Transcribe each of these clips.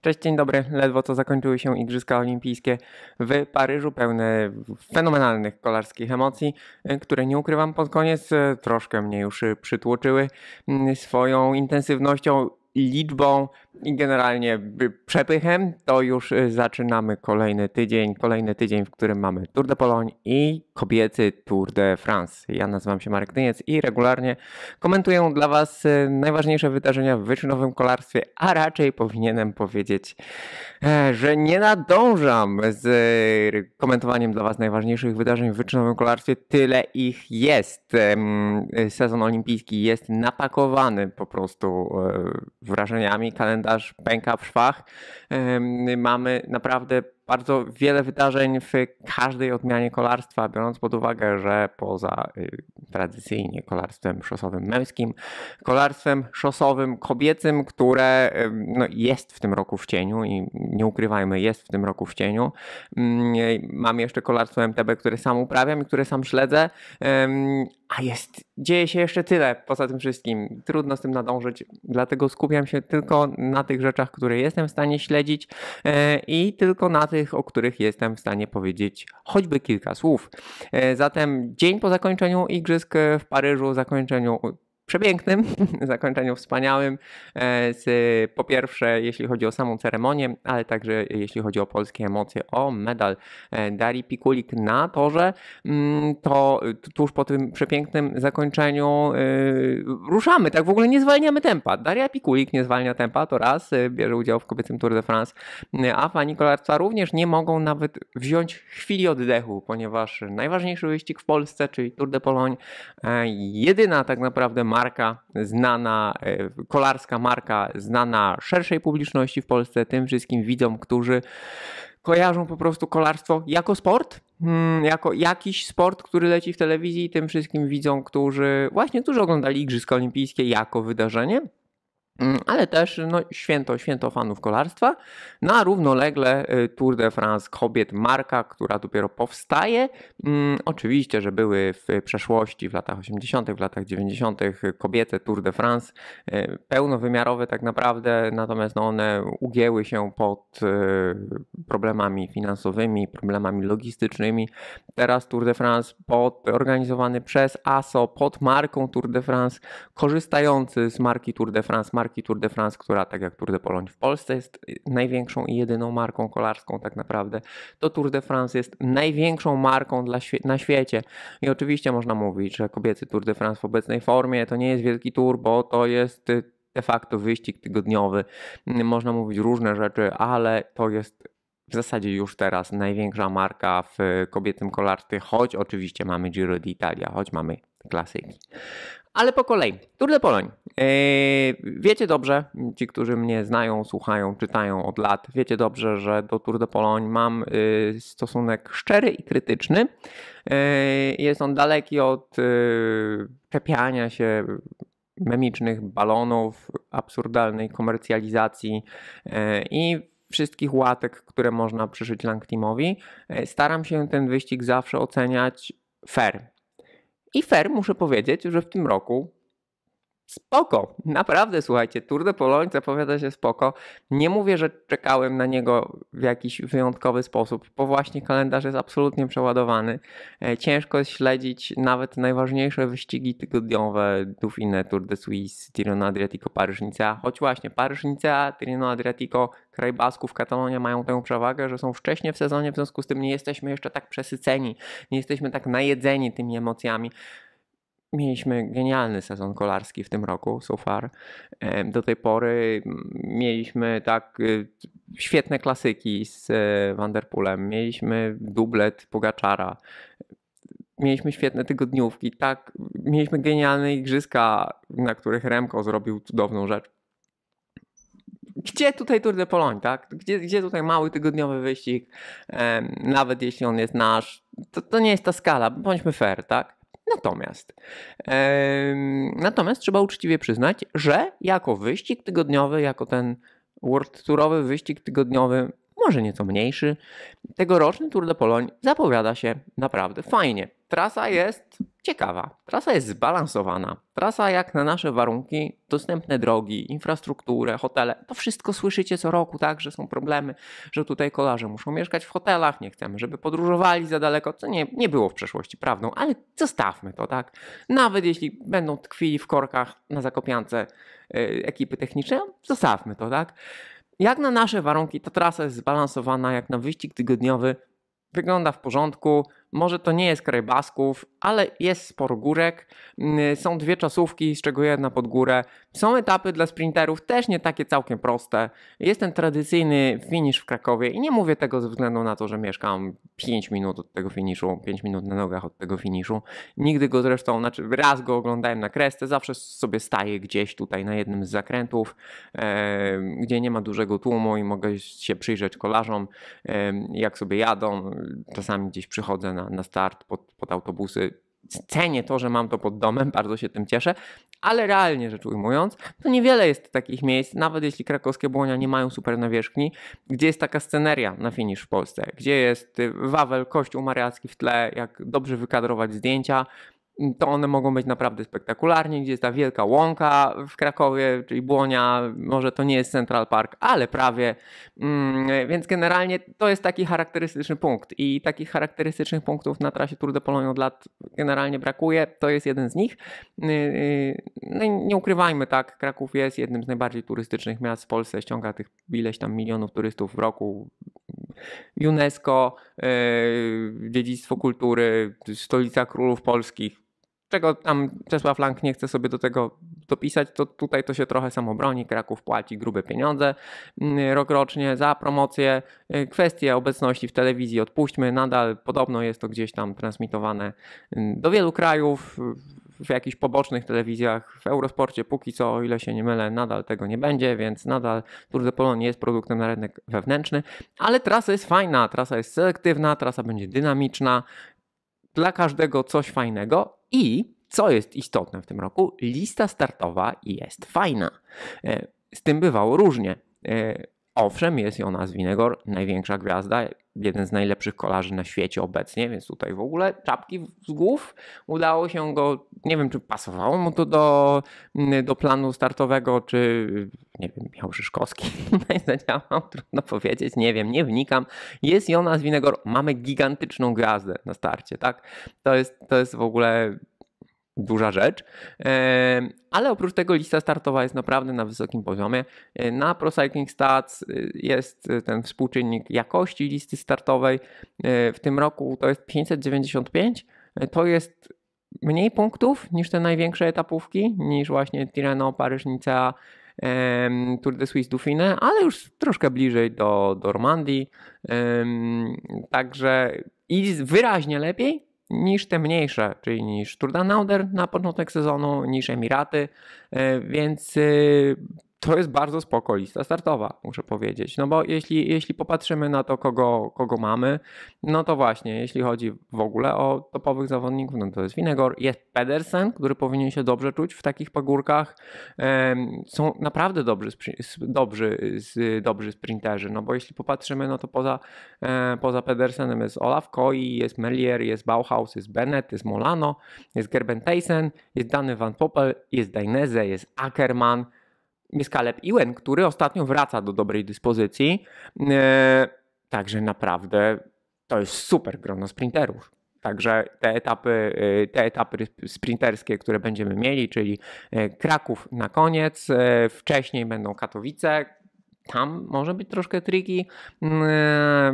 Cześć, dzień dobry. Ledwo co zakończyły się Igrzyska Olimpijskie w Paryżu, pełne fenomenalnych kolarskich emocji, y, które nie ukrywam pod koniec y, troszkę mnie już przytłoczyły y, swoją intensywnością liczbą i generalnie przepychem to już y, zaczynamy kolejny tydzień, kolejny tydzień, w którym mamy Tour de Pologne i kobiecy Tour de France. Ja nazywam się Marek Dyniec i regularnie komentuję dla Was y, najważniejsze wydarzenia w wyczynowym kolarstwie, a raczej powinienem powiedzieć, e, że nie nadążam z y, komentowaniem dla Was najważniejszych wydarzeń w wyczynowym kolarstwie. Tyle ich jest. Sezon olimpijski jest napakowany po prostu e, wrażeniami, kalendarzami kalendarz pęka w szwach. Mamy naprawdę bardzo wiele wydarzeń w każdej odmianie kolarstwa, biorąc pod uwagę, że poza y, tradycyjnie kolarstwem szosowym męskim, kolarstwem szosowym kobiecym, które no, jest w tym roku w cieniu i nie ukrywajmy, jest w tym roku w cieniu. Mm, y, mam jeszcze kolarstwo MTB, które sam uprawiam i które sam śledzę, a jest, dzieje się jeszcze tyle poza tym wszystkim. Trudno z tym nadążyć, dlatego skupiam się tylko na tych rzeczach, które jestem w stanie śledzić e, i tylko na tych, o których jestem w stanie powiedzieć choćby kilka słów. E, zatem dzień po zakończeniu igrzysk w Paryżu, zakończeniu przepięknym, zakończeniu wspaniałym. E, z, po pierwsze, jeśli chodzi o samą ceremonię, ale także jeśli chodzi o polskie emocje, o medal e, Darii Pikulik na torze, mm, to tuż po tym przepięknym zakończeniu e, ruszamy, tak w ogóle nie zwalniamy tempa. Daria Pikulik nie zwalnia tempa, to raz, bierze udział w kobiecym Tour de France, a pani kolarstwa również nie mogą nawet wziąć chwili oddechu, ponieważ najważniejszy wyścig w Polsce, czyli Tour de Pologne, jedyna tak naprawdę ma marka znana, e, kolarska marka znana szerszej publiczności w Polsce, tym wszystkim widzom, którzy kojarzą po prostu kolarstwo jako sport, hmm, jako jakiś sport, który leci w telewizji, tym wszystkim widzom, którzy właśnie, którzy oglądali Igrzyska Olimpijskie jako wydarzenie. Mm, ale też no, święto, święto fanów kolarstwa, na no, równolegle y, Tour de France kobiet, marka, która dopiero powstaje. Mm, oczywiście, że były w przeszłości, w latach 80., w latach 90. kobiety Tour de France y, pełnowymiarowe tak naprawdę, natomiast no, one ugięły się pod y, problemami finansowymi, problemami logistycznymi. Teraz Tour de France pod, organizowany przez ASO pod marką Tour de France, korzystający z marki Tour de France, marki Tour de France, która tak jak Tour de Pologne w Polsce jest największą i jedyną marką kolarską tak naprawdę, to Tour de France jest największą marką dla na świecie. I oczywiście można mówić, że kobiecy Tour de France w obecnej formie to nie jest wielki tour, bo to jest y, de facto wyścig tygodniowy. Można mówić różne rzeczy, ale to jest w zasadzie już teraz największa marka w kobiecym kolarstwie, choć oczywiście mamy Giro d'Italia, choć mamy klasyki. Ale po kolei. Tour de Poloń. E, wiecie dobrze, ci, którzy mnie znają, słuchają, czytają od lat, wiecie dobrze, że do Tour de Poloń mam y, stosunek szczery i krytyczny. E, jest on daleki od y, czepiania się memicznych balonów, absurdalnej komercjalizacji e, i wszystkich łatek, które można przyszyć Langtimowi. Staram się ten wyścig zawsze oceniać fair i fair muszę powiedzieć, że w tym roku spoko. Naprawdę, słuchajcie, Tour de Pologne zapowiada się spoko. Nie mówię, że czekałem na niego w jakiś wyjątkowy sposób, bo właśnie kalendarz jest absolutnie przeładowany. E, ciężko jest śledzić nawet najważniejsze wyścigi tygodniowe Dauphine, Tour de Suisse, Tirreno Adriatico, paryż choć właśnie paryż Tirino Adriatico, kraj Basków, Katalonia mają tę przewagę, że są wcześniej w sezonie, w związku z tym nie jesteśmy jeszcze tak przesyceni, nie jesteśmy tak najedzeni tymi emocjami. Mieliśmy genialny sezon kolarski w tym roku, so far. Do tej pory mieliśmy tak y, świetne klasyki z e, Vanderpoolem, mieliśmy dublet Pogaczara, mieliśmy świetne tygodniówki, tak, mieliśmy genialne igrzyska, na których Remko zrobił cudowną rzecz. Gdzie tutaj Tour de Pologne, tak? Gdzie, gdzie tutaj mały tygodniowy wyścig, nawet jeśli on jest nasz, to, to nie jest ta skala, bądźmy fair, tak? Natomiast, e, natomiast trzeba uczciwie przyznać, że jako wyścig tygodniowy, jako ten World Tourowy wyścig tygodniowy może nieco mniejszy. Tegoroczny Tour de Pologne zapowiada się naprawdę fajnie. Trasa jest ciekawa, trasa jest zbalansowana. Trasa jak na nasze warunki, dostępne drogi, infrastrukturę, hotele. To wszystko słyszycie co roku, tak, że są problemy, że tutaj kolarze muszą mieszkać w hotelach, nie chcemy, żeby podróżowali za daleko, co nie, nie było w przeszłości prawdą, ale zostawmy to, tak. Nawet jeśli będą tkwili w korkach na zakopiance yy, ekipy techniczne, zostawmy to, tak. Jak na nasze warunki ta trasa jest zbalansowana, jak na wyścig tygodniowy, wygląda w porządku. Może to nie jest kraj Basków, ale jest sporo górek. Mm, są dwie czasówki, z czego jedna pod górę. Są etapy dla sprinterów, też nie takie całkiem proste. Jest ten tradycyjny finisz w Krakowie i nie mówię tego ze względu na to, że mieszkam 5 minut od tego finiszu, 5 minut na nogach od tego finiszu. Nigdy go zresztą, znaczy raz go oglądałem na kresce, zawsze sobie staję gdzieś tutaj na jednym z zakrętów, e, gdzie nie ma dużego tłumu i mogę się przyjrzeć kolarzom, e, jak sobie jadą. Czasami gdzieś przychodzę na na, start, pod, pod autobusy. Cenię to, że mam to pod domem, bardzo się tym cieszę, ale realnie rzecz ujmując, to niewiele jest takich miejsc, nawet jeśli krakowskie błonia nie mają super nawierzchni, gdzie jest taka sceneria na finisz w Polsce, gdzie jest y, Wawel, Kościół Mariacki w tle, jak dobrze wykadrować zdjęcia, Mm, to one mogą być naprawdę spektakularnie, gdzie jest ta wielka łąka w Krakowie, czyli Błonia, może to nie jest Central Park, ale prawie. Mm, więc generalnie to jest taki charakterystyczny punkt i takich charakterystycznych punktów na trasie Tour de Pologne od lat generalnie brakuje, to jest jeden z nich. Y, y, no i nie ukrywajmy, tak, Kraków jest jednym z najbardziej turystycznych miast w Polsce, ściąga tych ileś tam milionów turystów w roku, UNESCO, y, dziedzictwo kultury, stolica królów polskich, czego tam Czesław Lang nie chce sobie do tego dopisać, to tutaj to się trochę samo broni. Kraków płaci grube pieniądze mm, rokrocznie za promocję. Y, kwestie obecności w telewizji odpuśćmy. Nadal podobno jest to gdzieś tam transmitowane mm, do wielu krajów w jakichś pobocznych telewizjach, w Eurosporcie póki co, o ile się nie mylę, nadal tego nie będzie, więc nadal Tour de Pologne jest produktem na rynek wewnętrzny, ale trasa jest fajna, trasa jest selektywna, trasa będzie dynamiczna, dla każdego coś fajnego i co jest istotne w tym roku, lista startowa jest fajna. E, z tym bywało różnie e, Owszem, jest Jonas Winegor, największa gwiazda, jeden z najlepszych kolarzy na świecie obecnie, więc tutaj w ogóle czapki z głów. Udało się go, nie wiem czy pasowało mu to do, mm, do planu startowego, czy nie wiem, miał Szyszkowski tutaj zadziałał, trudno powiedzieć, nie wiem, nie wnikam. Jest Jonas Winegor, mamy gigantyczną gwiazdę na starcie, tak? To jest, to jest w ogóle duża rzecz. E, ale oprócz tego lista startowa jest naprawdę na wysokim poziomie. E, na Pro Cycling Stats e, jest ten współczynnik jakości listy startowej. W tym roku to jest 595. To jest mniej punktów niż te największe etapówki, niż właśnie Tirreno, Paryż, Nicea, Tour de Suisse Dauphine, ale już troszkę bliżej do Normandii. Także i wyraźnie lepiej niż te mniejsze, czyli niż Tour na początek sezonu, niż Emiraty, e, więc e, to jest bardzo spoko lista startowa, muszę powiedzieć. No bo jeśli, jeśli popatrzymy na to, kogo, kogo mamy, no to właśnie, jeśli chodzi w ogóle o topowych zawodników, no to jest Winegor, jest Pedersen, który powinien się dobrze czuć w takich pagórkach. Są naprawdę dobrzy, dobrzy, dobrzy sprinterzy, no bo jeśli popatrzymy, no to poza, e, poza Pedersenem jest Olaf Koi, jest Melier, jest Bauhaus, jest Bennett, jest Molano, jest Gerben Teysen, jest Dany Van Poppel, jest Dainese, jest Ackerman, jest Caleb który ostatnio wraca do dobrej dyspozycji. E, także naprawdę to jest super grono sprinterów. Także te etapy, e, te etapy sprinterskie, które będziemy mieli, czyli e, Kraków na koniec, wcześniej będą Katowice, tam może być troszkę triki. Mm,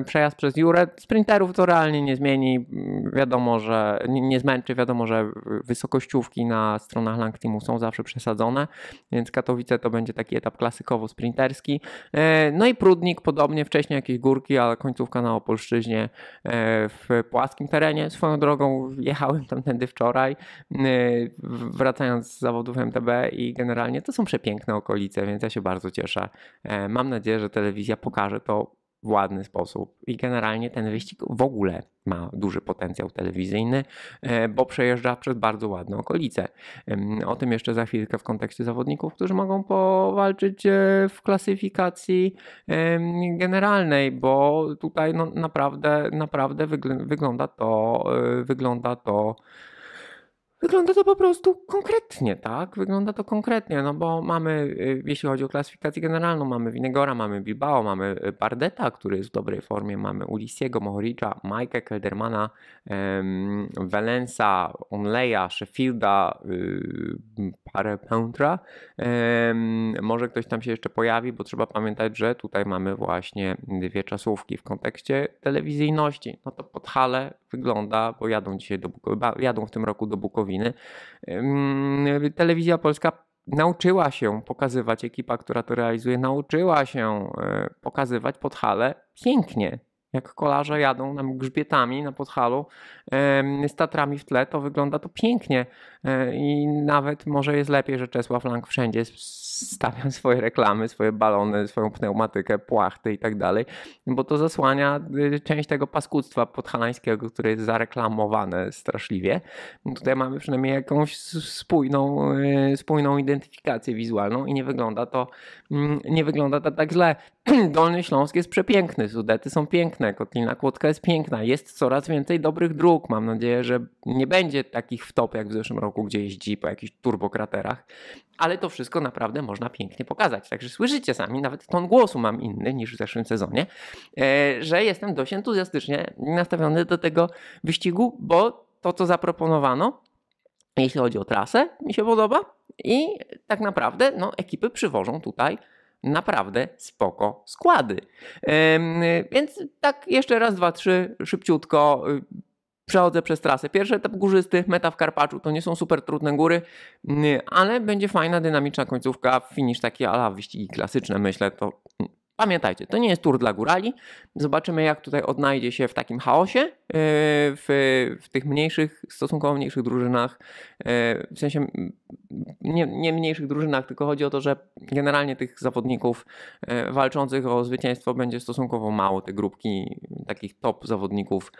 e, przejazd przez Jurę. Sprinterów to realnie nie zmieni. Wiadomo, że nie zmęczy. Wiadomo, że wysokościówki na stronach Langtimu są zawsze przesadzone, więc Katowice to będzie taki etap klasykowo-sprinterski. E, no i Prudnik, podobnie wcześniej jakieś górki, ale końcówka na Opolszczyźnie e, w płaskim terenie. Swoją drogą jechałem tamtędy wczoraj, wracając z zawodów MTB i generalnie to są przepiękne okolice, więc ja się bardzo cieszę. Mam mam nadzieję, że telewizja pokaże to w ładny sposób. I generalnie ten wyścig w ogóle ma duży potencjał telewizyjny, e, bo przejeżdża przez bardzo ładne okolice. O tym jeszcze za chwilkę w kontekście zawodników, którzy mogą powalczyć e, w klasyfikacji generalnej, bo tutaj no naprawdę, naprawdę wygląda to, e, wygląda to Wygląda to po prostu konkretnie, tak? Wygląda to konkretnie, no bo mamy, y, jeśli chodzi o klasyfikację generalną, mamy Winegora, mamy Bilbao, mamy y, Bardeta, który jest w dobrej formie, mamy Ulisiego, Mohoricza, Majka Keldermana, um, Valensa, Onleya, Sheffielda, um, parę Um, może ktoś tam się jeszcze pojawi, bo trzeba pamiętać, że tutaj mamy właśnie dwie czasówki w kontekście telewizyjności. No to pod hale wygląda, bo jadą dzisiaj do jadą w tym roku do Bukowiny nowiny. Telewizja Polska nauczyła się pokazywać, ekipa, która to realizuje, nauczyła się e, pokazywać Podhale pięknie. Jak kolarze jadą nam grzbietami na Podhalu z Tatrami w tle, to wygląda to pięknie. E, I nawet może jest lepiej, że Czesław Lang wszędzie stawiam swoje reklamy, swoje balony, swoją pneumatykę, płachty i tak dalej, bo to zasłania y, część tego paskudztwa podhalańskiego, które jest zareklamowane straszliwie. Tutaj mamy przynajmniej jakąś spójną, y, spójną identyfikację wizualną i nie wygląda to, mm, nie wygląda to tak źle. Dolny Śląsk jest przepiękny, Sudety są piękne, Kotlina Kłodzka jest piękna, jest coraz więcej dobrych dróg. Mam nadzieję, że nie będzie takich wtop jak w zeszłym roku, gdzie jeździ po jakichś turbokraterach, ale to wszystko naprawdę może można pięknie pokazać. Także słyszycie sami, nawet ton głosu mam inny niż w zeszłym sezonie, e, że jestem dość entuzjastycznie nastawiony do tego wyścigu, bo to, co zaproponowano, jeśli chodzi o trasę, mi się podoba i tak naprawdę no, ekipy przywożą tutaj naprawdę spoko składy. Więc tak jeszcze raz, dwa, trzy, szybciutko przechodzę przez trasę. Pierwszy etap górzysty, meta w Karpaczu, to nie są super trudne góry, mm, ale będzie fajna, dynamiczna końcówka, finisz taki ala wyścigi klasyczne, myślę, to mm, Pamiętajcie, to nie jest tour dla górali. Zobaczymy, jak tutaj odnajdzie się w takim chaosie, e, w, w tych mniejszych, stosunkowo mniejszych drużynach, e, w sensie nie, nie, mniejszych drużynach, tylko chodzi o to, że generalnie tych zawodników e, walczących o zwycięstwo będzie stosunkowo mało. Te grupki takich top zawodników,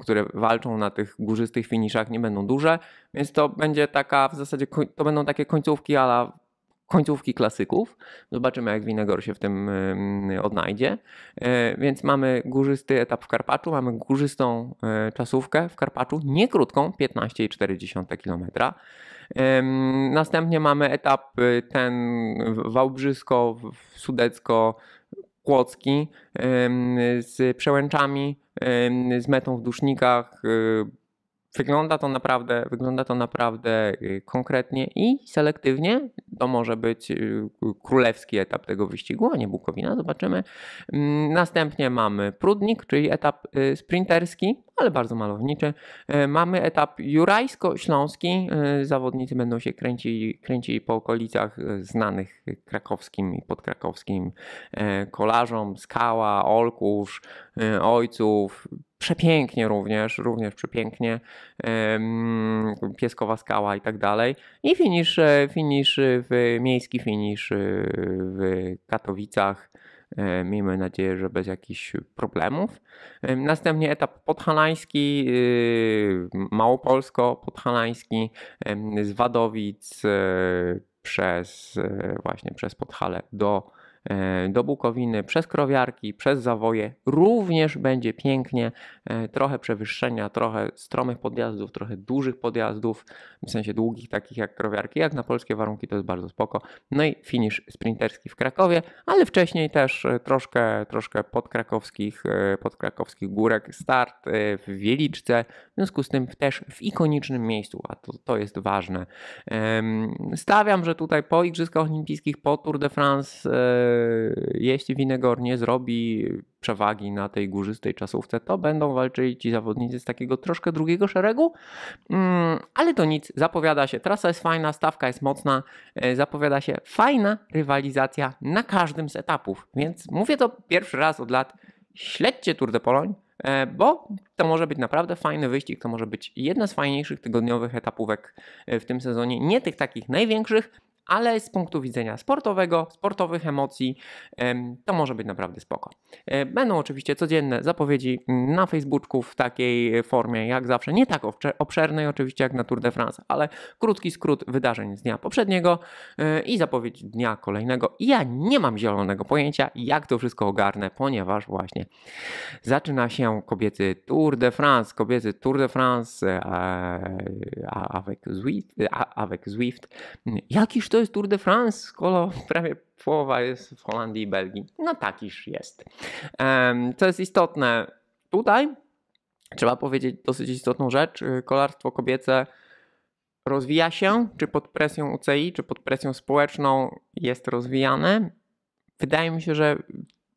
które walczą na tych górzystych finiszach, nie będą duże, więc to będzie taka w zasadzie, to będą takie końcówki, ale końcówki klasyków. Zobaczymy, jak Winegor się w tym odnajdzie. E, więc mamy górzysty etap w Karpaczu, mamy górzystą e, czasówkę w Karpaczu, nie krótką, 15,4 km. Następnie mamy etap e, ten Wałbrzysko, Sudecko, Kłodzki z przełęczami, z metą w dusznikach, Wygląda to naprawdę, wygląda to naprawdę y, konkretnie i selektywnie. To może być y, królewski etap tego wyścigu, a nie Bukowina, zobaczymy. Mm, następnie mamy Prudnik, czyli etap y, sprinterski, ale bardzo malowniczy. Mamy etap jurajsko-śląski. Zawodnicy będą się kręcili, kręcili po okolicach znanych krakowskim i podkrakowskim kolarzom, Skała, Olkusz, Ojców, przepięknie również, również przepięknie, pieskowa skała i tak dalej. I finisz, e, finisz w miejski finisz w Katowicach. E, miejmy nadzieję, że bez jakichś problemów. Następnie etap podhalański, y, małopolsko-podhalański, z Wadowic e, przez właśnie przez Podhale do E, do Bukowiny przez Krowiarki, przez Zawoje. Również będzie pięknie, e, trochę przewyższenia, trochę stromych podjazdów, trochę dużych podjazdów, w sensie długich takich jak Krowiarki, jak na polskie warunki to jest bardzo spoko. No i finisz sprinterski w Krakowie, ale wcześniej też e, troszkę, troszkę podkrakowskich, podkrakowskich górek, start w Wieliczce, w związku z tym też w ikonicznym miejscu, a to, to jest ważne. Stawiam, że tutaj po Igrzyskach Olimpijskich, po Tour de France jeśli Winegor nie zrobi przewagi na tej górzystej czasówce, to będą walczyli ci zawodnicy z takiego troszkę drugiego szeregu, mm, ale to nic, zapowiada się, trasa jest fajna, stawka jest mocna, e, zapowiada się fajna rywalizacja na każdym z etapów, więc mówię to pierwszy raz od lat, śledźcie Tour de Poloń, e, bo to może być naprawdę fajny wyścig, to może być jedna z fajniejszych tygodniowych etapówek e, w tym sezonie, nie tych takich największych, ale z punktu widzenia sportowego, sportowych emocji, to może być naprawdę spoko. Będą oczywiście codzienne zapowiedzi na Facebooku w takiej formie, jak zawsze, nie tak obszernej oczywiście jak na Tour de France, ale krótki skrót wydarzeń z dnia poprzedniego i zapowiedź dnia kolejnego. Ja nie mam zielonego pojęcia, jak to wszystko ogarnę, ponieważ właśnie zaczyna się kobiecy Tour de France, kobiecy Tour de France avec Zwift, avec Zwift. Jakiż to jest Tour de France, skoro prawie połowa jest w Holandii i Belgii. No takiż jest. Co jest istotne, tutaj trzeba powiedzieć dosyć istotną rzecz. Kolarstwo kobiece rozwija się, czy pod presją UCI, czy pod presją społeczną jest rozwijane. Wydaje mi się, że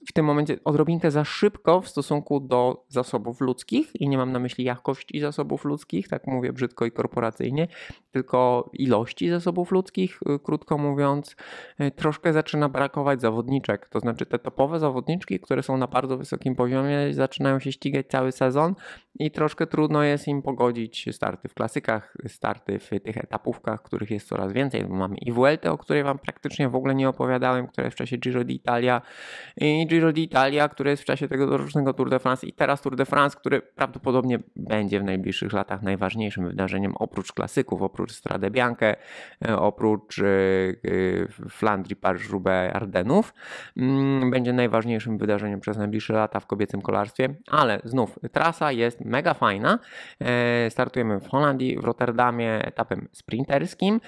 w tym momencie odrobinkę za szybko w stosunku do zasobów ludzkich i nie mam na myśli jakości zasobów ludzkich, tak mówię brzydko i korporacyjnie, tylko ilości zasobów ludzkich, y, krótko mówiąc, y, troszkę zaczyna brakować zawodniczek, to znaczy te topowe zawodniczki, które są na bardzo wysokim poziomie, zaczynają się ścigać cały sezon i troszkę trudno jest im pogodzić starty w klasykach, starty w tych etapówkach, których jest coraz więcej, bo mamy i Vuelta, o której wam praktycznie w ogóle nie opowiadałem, która jest w czasie Giro d'Italia i Giro d'Italia, który jest w czasie tego dorocznego Tour de France i teraz Tour de France, który prawdopodobnie będzie w najbliższych latach najważniejszym wydarzeniem oprócz klasyków, oprócz Stradę Bianche, e, oprócz e, e, Flandrii, Paryż-Roubaix, Ardenów. Mm, będzie najważniejszym wydarzeniem przez najbliższe lata w kobiecym kolarstwie, ale znów trasa jest mega fajna. Startujemy w Holandii, w Rotterdamie etapem sprinterskim.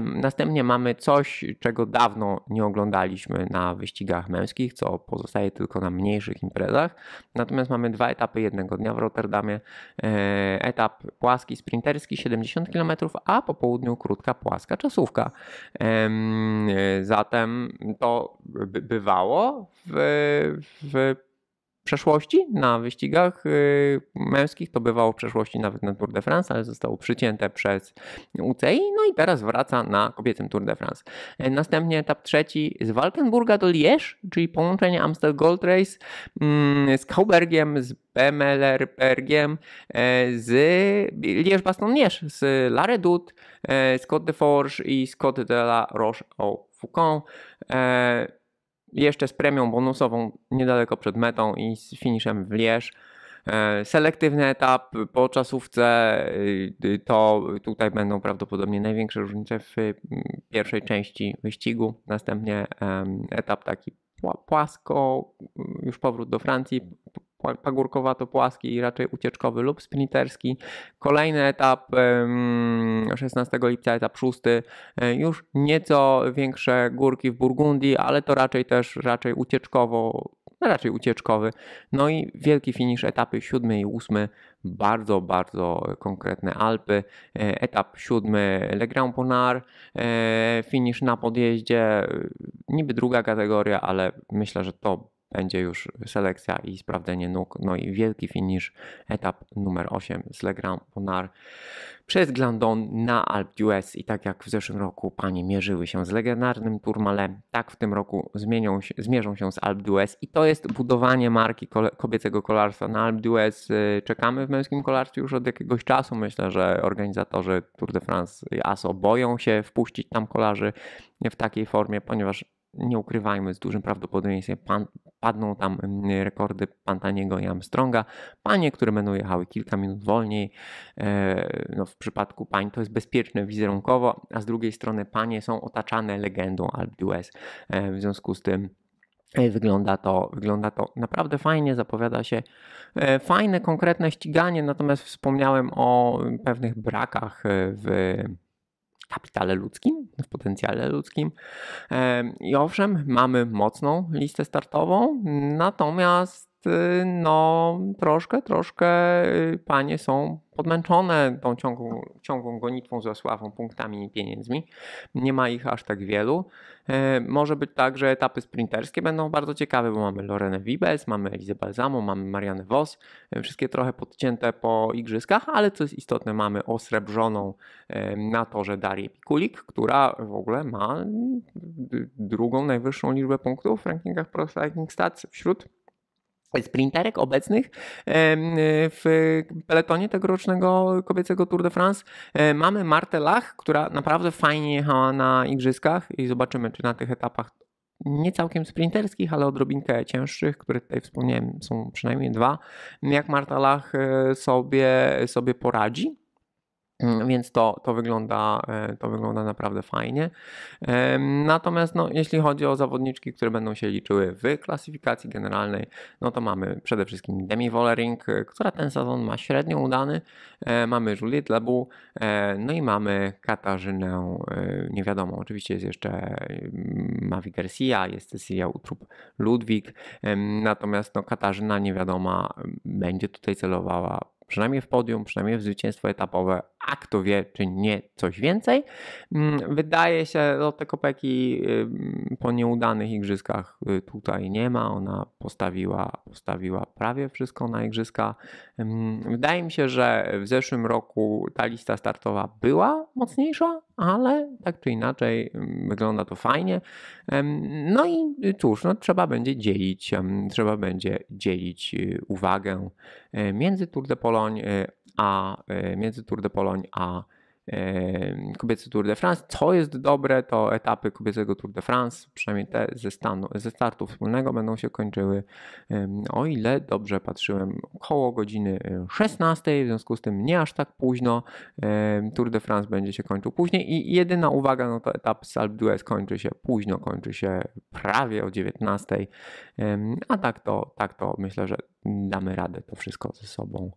Następnie mamy coś, czego dawno nie oglądaliśmy na wyścigach męskich, co pozostaje zostaje tylko na mniejszych imprezach. Natomiast mamy dwa etapy jednego dnia w Rotterdamie. E, etap płaski, sprinterski 70 km, a po południu krótka, płaska czasówka. E, zatem to bywało w, w przeszłości na wyścigach y, męskich. To bywało w przeszłości nawet na Tour de France, ale zostało przycięte przez UCI. No i teraz wraca na kobiecym Tour de France. E, następnie etap trzeci z Walkenburga do Liège, czyli połączenie Amstel Gold Race mm, z Kaubergiem, z Bemelerbergiem, e, z liège Baston liège z Laredut, e, Scott de Forge i Scott de la Roche-au-Foucault jeszcze z premią bonusową niedaleko przed metą i z finiszem w Lierz. E, selektywny etap po czasówce y, y, to tutaj będą prawdopodobnie największe różnice w y, pierwszej części wyścigu. Następnie etap taki płasko, już powrót do Francji, pagórkowato-płaski i raczej ucieczkowy lub sprinterski. Kolejny etap 16 lipca, etap 6, e, już nieco większe górki w Burgundii, ale to raczej też raczej ucieczkowo no raczej ucieczkowy. No i wielki finisz etapy 7 i 8, bardzo, bardzo konkretne Alpy. E, etap 7 Le Grand Ponar, e, finisz na podjeździe, niby druga kategoria, ale myślę, że to będzie już selekcja i sprawdzenie nóg, no i wielki finisz, etap numer 8 z Le Grand przez Glandon na Alp d'Huez i tak jak w zeszłym roku panie mierzyły się z legendarnym Tourmalet, tak w tym roku zmienią się, zmierzą się z Alp d'Huez i to jest budowanie marki kobiecego kolarstwa na Alp d'Huez. Y, czekamy w męskim kolarstwie już od jakiegoś czasu, myślę, że organizatorzy Tour de France ASO boją się wpuścić tam kolarzy w takiej formie, ponieważ nie ukrywajmy, z dużym prawdopodobieństwem pan, padną tam rekordy Pantaniego i Armstronga. Panie, które będą jechały kilka minut wolniej, e, no w przypadku pań to jest bezpieczne wizerunkowo, a z drugiej strony panie są otaczane legendą Alp e, W związku z tym e, Wygląda to, wygląda to naprawdę fajnie, zapowiada się fajne, konkretne ściganie, natomiast wspomniałem o pewnych brakach w kapitale ludzkim, w potencjale ludzkim. E, I owszem, mamy mocną listę startową, natomiast Y, no troszkę, troszkę y, panie są podmęczone tą ciągłą, ciągłą gonitwą za sławą, punktami i pieniędzmi. Nie ma ich aż tak wielu. Y, może być tak, że etapy sprinterskie będą bardzo ciekawe, bo mamy Lorenę Wibes, mamy Elizę Balsamo, mamy Marianę Vos. Wszystkie trochę podcięte po igrzyskach, ale co jest istotne, mamy osrebrzoną na torze Darię Pikulik, która w ogóle ma drugą najwyższą liczbę punktów w rankingach Pro Cycling Stats wśród sprinterek obecnych w peletonie tegorocznego kobiecego Tour de France. E, mamy Martę Lach, która naprawdę fajnie jechała na igrzyskach i zobaczymy, czy na tych etapach nie całkiem sprinterskich, ale odrobinkę cięższych, które tutaj wspomniałem, są przynajmniej dwa, jak Marta Lach e, sobie, sobie poradzi. Mm, więc to, to, wygląda, e, to wygląda naprawdę fajnie. Natomiast no, jeśli chodzi o zawodniczki, które będą się liczyły w klasyfikacji generalnej, no to mamy przede wszystkim Demi Wollering, e, która ten sezon ma średnio udany. E, mamy Juliette Lebu, no i mamy Katarzynę, nie wiadomo, oczywiście jest jeszcze mm, Mavi Garcia, jest Cecilia Utrup Ludwik, natomiast no, Katarzyna nie wiadomo, mm, będzie tutaj celowała przynajmniej w podium, przynajmniej w zwycięstwo etapowe, a kto wie, czy nie coś więcej. Mm, wydaje się, że no, te Kopeki po nieudanych igrzyskach y, tutaj nie ma. Ona postawiła, postawiła prawie wszystko na igrzyska. Wydaje mi się, że w zeszłym roku ta lista startowa była mocniejsza, ale tak czy inaczej wygląda to fajnie. No i cóż, no, trzeba będzie dzielić, trzeba będzie dzielić y, uwagę y, między Tour de Polo Poloń, y, a y, między Tour de Poloń a kobiecy Tour de France. Co jest dobre, to etapy kobiecego Tour de France, przynajmniej te ze, stanu, ze startu wspólnego, będą się kończyły, o ile dobrze patrzyłem, około godziny 16, w związku z tym nie aż tak późno. Tour de France będzie się kończył później i jedyna uwaga, no to etap z d'Huez kończy się późno, kończy się prawie o 19, a tak to, tak to myślę, że damy radę to wszystko ze sobą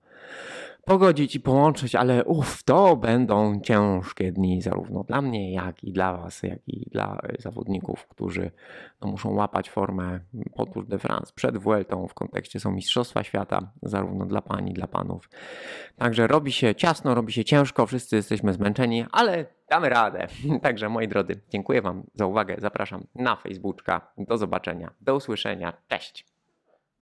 pogodzić i połączyć, ale uff, to będą ciężkie dni zarówno dla mnie, jak i dla Was, jak i dla e, zawodników, którzy no, muszą łapać formę po Tour de France przed Vueltą w kontekście są Mistrzostwa Świata, zarówno dla Pani, dla Panów. Także robi się ciasno, robi się ciężko, wszyscy jesteśmy zmęczeni, ale damy radę. Także moi drodzy, dziękuję Wam za uwagę, zapraszam na Facebooka, do zobaczenia, do usłyszenia, cześć!